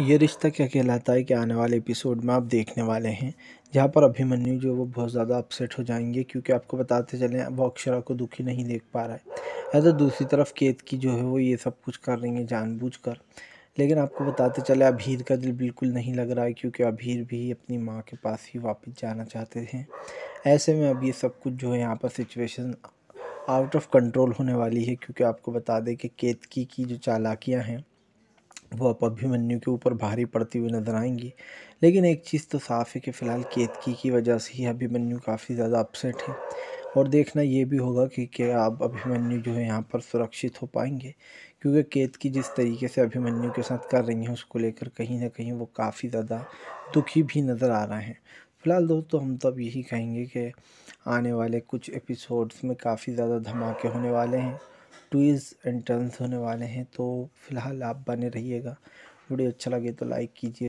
ये रिश्ता क्या कहलाता है कि आने वाले एपिसोड में आप देखने वाले हैं जहाँ पर अभिमन्यु जो वो बहुत ज़्यादा अपसेट हो जाएंगे क्योंकि आपको बताते चले वो अक्षरा को दुखी नहीं देख पा रहा है या अच्छा, तो दूसरी तरफ केत की जो है वो ये सब कुछ कर रही है कर लेकिन आपको बताते चले अभीर का दिल बिल्कुल नहीं लग रहा है क्योंकि अभीर भी अपनी माँ के पास ही वापस जाना चाहते हैं ऐसे में अब ये सब कुछ जो है यहाँ पर सिचुएशन आउट ऑफ कंट्रोल होने वाली है क्योंकि आपको बता दें कि केतकी की जो चालाकियाँ हैं वो अब अभिमन्यु के ऊपर भारी पड़ती हुई नज़र आएंगी लेकिन एक चीज़ तो साफ़ है कि फ़िलहाल केतकी की वजह से ही अभिमन्यु काफ़ी ज़्यादा अपसेट है और देखना ये भी होगा कि क्या अब अभिमन्यु जो है यहाँ पर सुरक्षित हो पाएंगे क्योंकि केतकी जिस तरीके से अभिमन्यु के साथ कर रही हैं उसको लेकर कहीं ना कहीं वो काफ़ी ज़्यादा दुखी भी नज़र आ रहे हैं फ़िलहाल दोस्तों हम तब तो यही कहेंगे कि आने वाले कुछ एपिसोड्स में काफ़ी ज़्यादा धमाके होने वाले हैं क्विज़ एंड टर्न्स होने वाले हैं तो फ़िलहाल आप बने रहिएगा वीडियो अच्छा लगे तो लाइक कीजिए